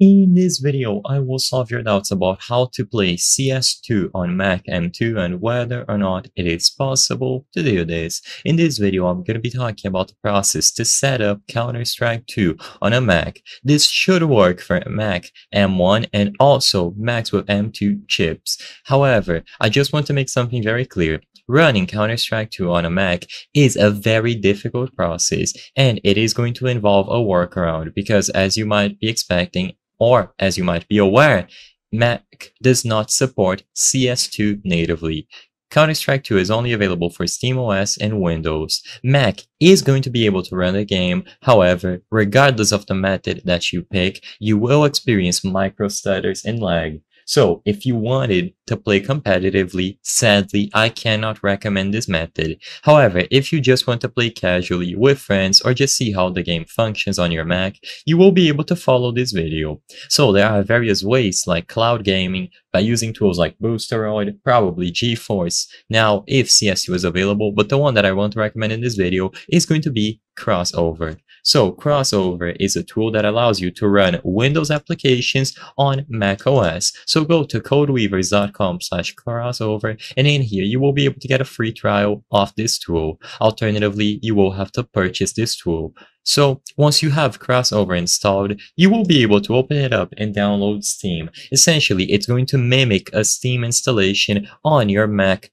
In this video, I will solve your doubts about how to play CS2 on Mac M2 and whether or not it is possible to do this. In this video, I'm going to be talking about the process to set up Counter-Strike 2 on a Mac. This should work for Mac M1 and also Macs with M2 chips. However, I just want to make something very clear. Running Counter-Strike 2 on a Mac is a very difficult process and it is going to involve a workaround because as you might be expecting, or as you might be aware, Mac does not support CS2 natively. Counter-Strike 2 is only available for SteamOS and Windows. Mac is going to be able to run the game, however, regardless of the method that you pick, you will experience micro stutters and lag. So if you wanted to play competitively, sadly, I cannot recommend this method. However, if you just want to play casually with friends or just see how the game functions on your Mac, you will be able to follow this video. So there are various ways like cloud gaming, by using tools like Boosteroid, probably GeForce. Now, if CSU is available, but the one that I want to recommend in this video is going to be Crossover. So Crossover is a tool that allows you to run Windows applications on macOS. So go to codeweavers.com slash crossover and in here you will be able to get a free trial of this tool. Alternatively, you will have to purchase this tool. So once you have Crossover installed, you will be able to open it up and download Steam. Essentially, it's going to mimic a Steam installation on your Mac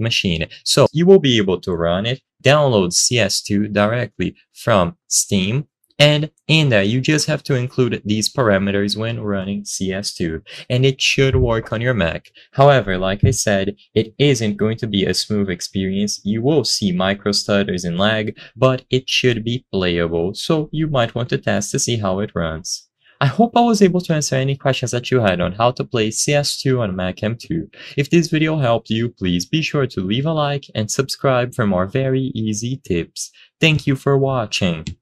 machine. So you will be able to run it, download CS2 directly from Steam, and in there, you just have to include these parameters when running CS2, and it should work on your Mac. However, like I said, it isn't going to be a smooth experience. You will see micro stutters and lag, but it should be playable, so you might want to test to see how it runs. I hope I was able to answer any questions that you had on how to play CS2 on Mac M2. If this video helped you, please be sure to leave a like and subscribe for more very easy tips. Thank you for watching!